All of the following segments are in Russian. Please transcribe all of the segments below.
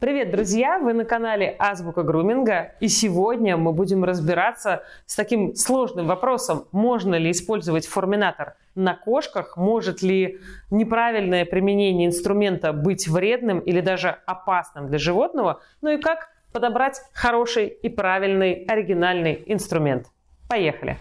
Привет, друзья! Вы на канале Азбука Груминга, и сегодня мы будем разбираться с таким сложным вопросом, можно ли использовать форминатор на кошках, может ли неправильное применение инструмента быть вредным или даже опасным для животного, ну и как подобрать хороший и правильный оригинальный инструмент. Поехали!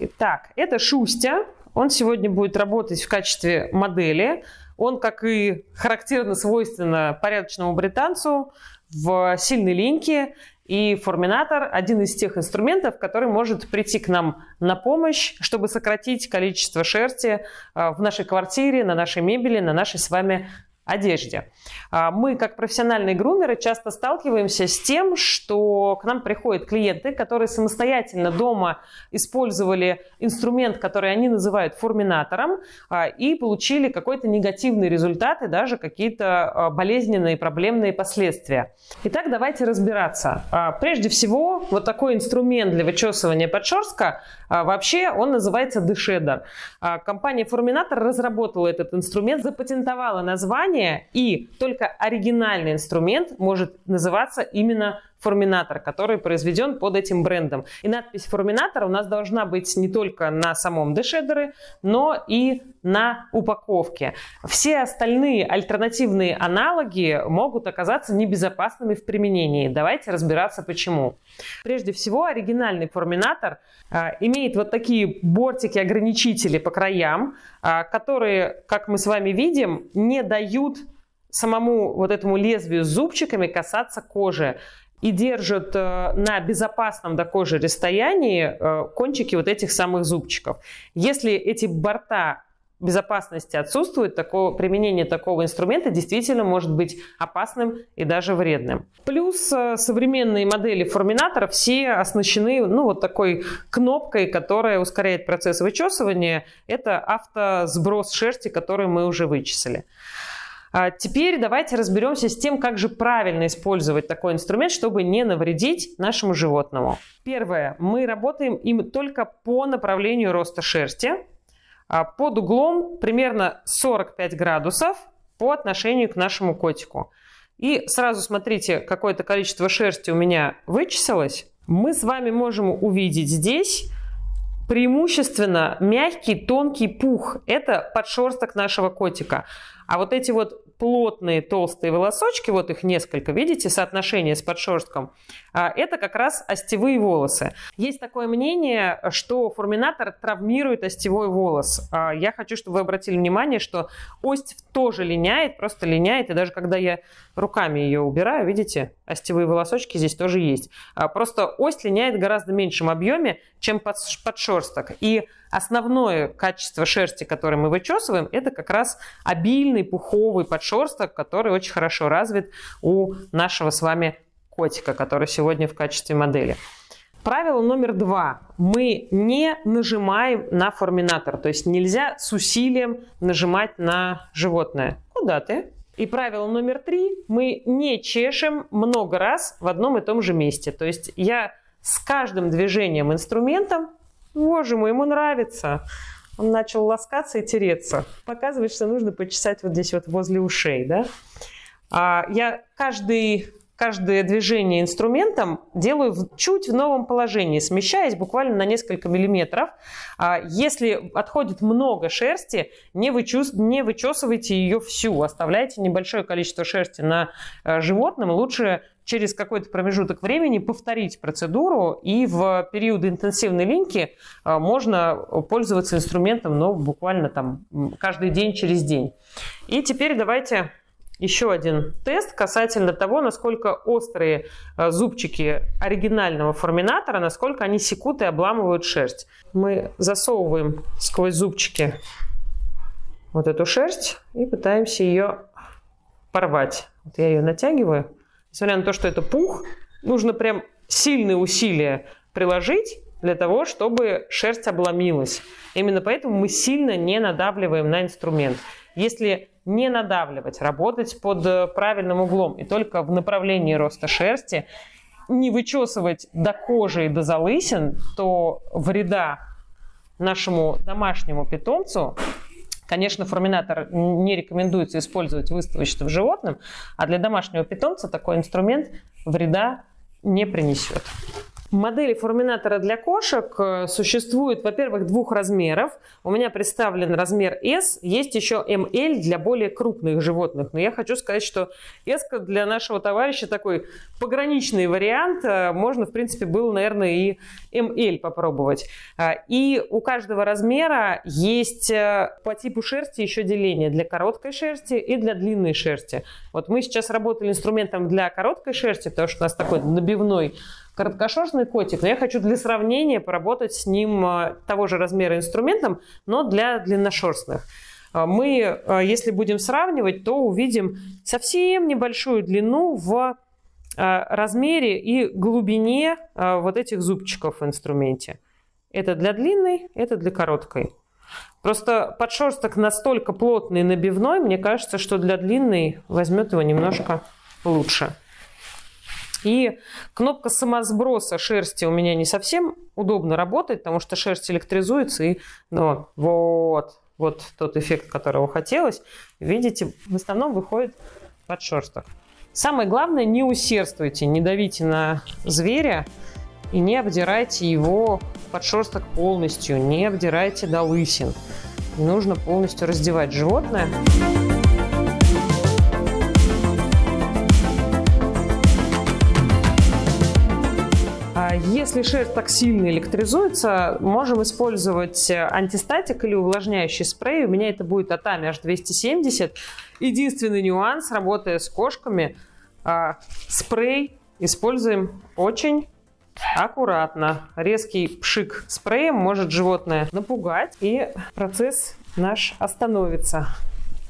Итак, это шустя, он сегодня будет работать в качестве модели. Он, как и характерно свойственно порядочному британцу, в сильной линьке. И форминатор – один из тех инструментов, который может прийти к нам на помощь, чтобы сократить количество шерсти а, в нашей квартире, на нашей мебели, на нашей с вами одежде. А, мы, как профессиональные грумеры, часто сталкиваемся с тем, что к нам приходят клиенты, которые самостоятельно дома использовали инструмент, который они называют форминатором, а, и получили какой-то негативный результат и даже какие-то а, болезненные проблемные последствия. Итак, давайте разбираться. Прежде всего, вот такой инструмент для вычесывания подшерстка, вообще он называется дешедер. Компания Форминатор разработала этот инструмент, запатентовала название, название, и только оригинальный инструмент может называться именно форминатор, который произведен под этим брендом. И надпись форминатора у нас должна быть не только на самом дешедере, но и на упаковке. Все остальные альтернативные аналоги могут оказаться небезопасными в применении. Давайте разбираться почему. Прежде всего, оригинальный форминатор а, имеет вот такие бортики-ограничители по краям, а, которые, как мы с вами видим, не дают самому вот этому лезвию с зубчиками касаться кожи и держат э, на безопасном до кожи расстоянии э, кончики вот этих самых зубчиков. Если эти борта безопасности отсутствует, такого, применение такого инструмента действительно может быть опасным и даже вредным. Плюс э, современные модели форминатора все оснащены ну, вот такой кнопкой, которая ускоряет процесс вычесывания. Это автосброс шерсти, который мы уже вычислили. А теперь давайте разберемся с тем, как же правильно использовать такой инструмент, чтобы не навредить нашему животному. Первое. Мы работаем им только по направлению роста шерсти. А, под углом примерно 45 градусов по отношению к нашему котику. И сразу смотрите, какое-то количество шерсти у меня вычесалось. Мы с вами можем увидеть здесь преимущественно мягкий, тонкий пух. Это подшерсток нашего котика. А вот эти вот плотные толстые волосочки, вот их несколько, видите, соотношение с подшерстком, а, это как раз остевые волосы. Есть такое мнение, что фурминатор травмирует остевой волос. А, я хочу, чтобы вы обратили внимание, что ость тоже линяет, просто линяет, и даже когда я руками ее убираю, видите, остевые волосочки здесь тоже есть. А, просто ось линяет в гораздо меньшем объеме, чем подшерсток. И основное качество шерсти, которое мы вычесываем, это как раз обильный пуховый подшерсток, шерсток, который очень хорошо развит у нашего с вами котика, который сегодня в качестве модели. Правило номер два. Мы не нажимаем на форминатор, то есть нельзя с усилием нажимать на животное. Куда ну ты? И правило номер три. Мы не чешем много раз в одном и том же месте. То есть я с каждым движением инструментом, боже мой, ему нравится. Он начал ласкаться и тереться. Показывает, что нужно почесать вот здесь вот возле ушей, да. А я каждый каждое движение инструментом делаю в, чуть в новом положении, смещаясь буквально на несколько миллиметров. А если отходит много шерсти, не, вычес, не вычесывайте ее всю, оставляйте небольшое количество шерсти на э, животном, лучше через какой-то промежуток времени повторить процедуру, и в периоды интенсивной линьки а, можно пользоваться инструментом, но буквально там каждый день через день. И теперь давайте еще один тест касательно того, насколько острые а, зубчики оригинального форминатора, насколько они секут и обламывают шерсть. Мы засовываем сквозь зубчики вот эту шерсть и пытаемся ее порвать. Вот я ее натягиваю несмотря на то, что это пух, нужно прям сильные усилия приложить для того, чтобы шерсть обломилась. Именно поэтому мы сильно не надавливаем на инструмент. Если не надавливать, работать под э, правильным углом и только в направлении роста шерсти, не вычесывать до кожи и до залысин, то вреда нашему домашнему питомцу Конечно, форминатор не рекомендуется использовать выставочным животным, а для домашнего питомца такой инструмент вреда не принесет. Модели форминатора для кошек э, существуют, во-первых, двух размеров. У меня представлен размер S, есть еще ML для более крупных животных. Но я хочу сказать, что S для нашего товарища такой пограничный вариант. Э, можно, в принципе, было, наверное, и ML попробовать. Э, и у каждого размера есть по типу шерсти еще деление для короткой шерсти и для длинной шерсти. Вот мы сейчас работали инструментом для короткой шерсти, потому что у нас такой набивной Короткошерстный котик, но я хочу для сравнения поработать с ним э, того же размера инструментом, но для длинношерстных. Э, мы, э, если будем сравнивать, то увидим совсем небольшую длину в размере и глубине вот этих зубчиков в инструменте. Это для длинной, это для короткой. Просто подшерсток настолько плотный набивной, мне кажется, что для длинной возьмет его немножко лучше. И кнопка самосброса шерсти у меня не совсем удобно работает, потому что шерсть электризуется, и ну, вот, вот тот эффект, которого хотелось. Видите, в основном выходит под шерсток. Самое главное, не усердствуйте, не давите на зверя и не обдирайте его под шерсток полностью, не обдирайте до лысин. Не нужно полностью раздевать животное. Если шерсть так сильно электризуется, можем использовать э, антистатик или увлажняющий спрей. У меня это будет Атами H270. Единственный нюанс, работая с кошками, а, спрей используем очень аккуратно. Резкий пшик спреем может животное напугать, и процесс наш остановится.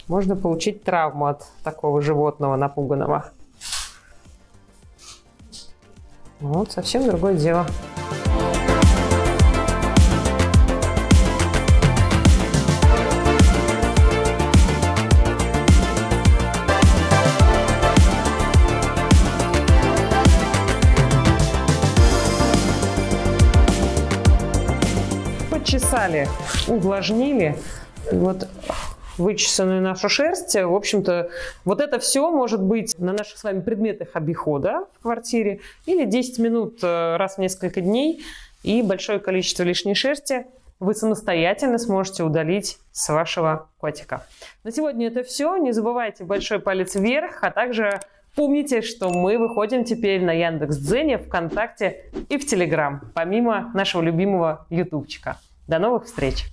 Можно получить травму от такого животного напуганного. Ну, вот совсем другое дело. Почесали, увлажнили. И вот вычесанную нашу шерсть. В общем-то, вот это все может быть на наших с вами предметах обихода в квартире или 10 минут э, раз в несколько дней и большое количество лишней шерсти вы самостоятельно сможете удалить с вашего котика. На сегодня это все. Не забывайте большой палец вверх, а также помните, что мы выходим теперь на Яндекс Дзене, ВКонтакте и в Телеграм, помимо нашего любимого ютубчика. До новых встреч!